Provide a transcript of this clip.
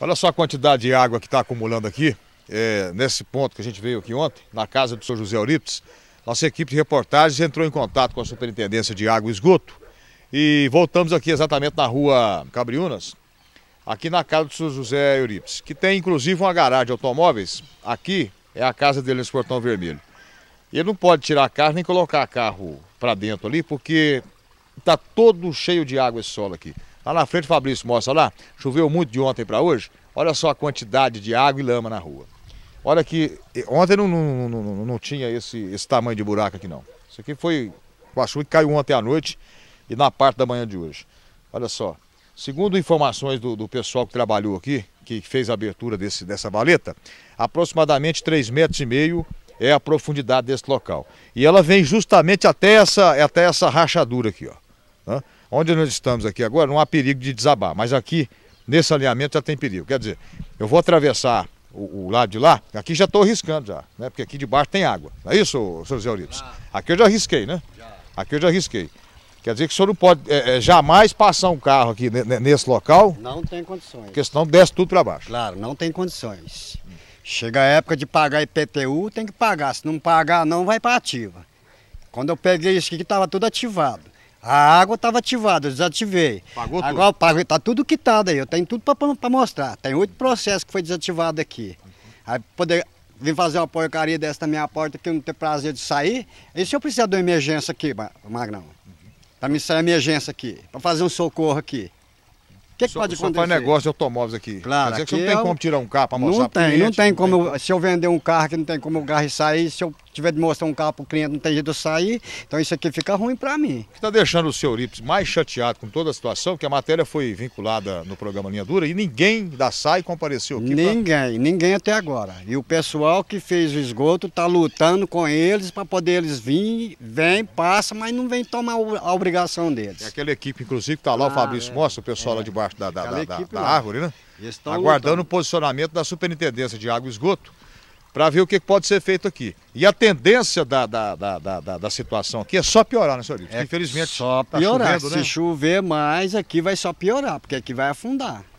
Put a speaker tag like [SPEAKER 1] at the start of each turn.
[SPEAKER 1] Olha só a quantidade de água que está acumulando aqui. É, nesse ponto que a gente veio aqui ontem, na casa do Sr. José Euripides, nossa equipe de reportagens entrou em contato com a Superintendência de Água e Esgoto e voltamos aqui exatamente na rua Cabriunas, aqui na casa do Sr. José Euripides, que tem inclusive uma garagem de automóveis. Aqui é a casa dele nesse portão vermelho. ele não pode tirar carro nem colocar carro para dentro ali, porque está todo cheio de água esse solo aqui. Lá tá na frente, Fabrício mostra lá, choveu muito de ontem para hoje. Olha só a quantidade de água e lama na rua. Olha que ontem não, não, não, não tinha esse, esse tamanho de buraco aqui não. Isso aqui foi com a chuva que caiu ontem à noite e na parte da manhã de hoje. Olha só, segundo informações do, do pessoal que trabalhou aqui, que fez a abertura desse, dessa valeta, aproximadamente 3,5 metros e meio é a profundidade desse local. E ela vem justamente até essa, até essa rachadura aqui, ó. Né? Onde nós estamos aqui agora, não há perigo de desabar, mas aqui, nesse alinhamento, já tem perigo. Quer dizer, eu vou atravessar o, o lado de lá, aqui já estou riscando já, né? Porque aqui debaixo tem água. Não é isso, senhor Zé Euripides? Aqui eu já risquei, né? Aqui eu já risquei. Quer dizer que o senhor não pode é, é jamais passar um carro aqui nesse local?
[SPEAKER 2] Não tem condições. Porque senão desce tudo para baixo. Claro, não tem condições. Chega a época de pagar IPTU, tem que pagar. Se não pagar, não vai para ativa. Quando eu peguei isso aqui, estava tudo ativado. A água estava ativada, eu desativei. Pagou Agora, tudo? Agora está tudo quitado aí, eu tenho tudo para mostrar. Tem oito processos que foi desativado aqui. Aí poder vir fazer uma porcaria dessa na minha porta que eu não tenho prazer de sair. E se eu precisar de uma emergência aqui, Magrão? Para me sair emergência aqui, para fazer um socorro aqui. O que, que pode acontecer? Só faz negócio
[SPEAKER 1] de automóveis aqui. Claro. Quer dizer que você não tem eu... É como tirar um carro para mostrar Não tem, não
[SPEAKER 2] tem como. se eu vender um carro que não tem como o carro sair, se eu tiver de mostrar um carro para o cliente, não tem jeito de eu sair. Então isso aqui fica ruim para mim. O
[SPEAKER 1] que está deixando o seu Euripides mais chateado com toda a situação, porque a matéria foi vinculada no programa Linha Dura e ninguém da SAI compareceu
[SPEAKER 2] aqui? Ninguém, pra... ninguém até agora. E o pessoal que fez
[SPEAKER 1] o esgoto está
[SPEAKER 2] lutando com eles para poder eles vir, vem, passa, mas não vem tomar a obrigação
[SPEAKER 1] deles. É aquela equipe, inclusive, que está lá, ah, o Fabrício é, mostra o pessoal é. lá debaixo da, da, da, da, da árvore, né? Aguardando lutando. o posicionamento da Superintendência de Água e Esgoto para ver o que pode ser feito aqui. E a tendência da, da, da, da, da situação aqui é só piorar, né, senhor É Infelizmente, só tá piorar. Chovendo, né? né? Se chover mais, aqui vai só piorar, porque aqui vai afundar.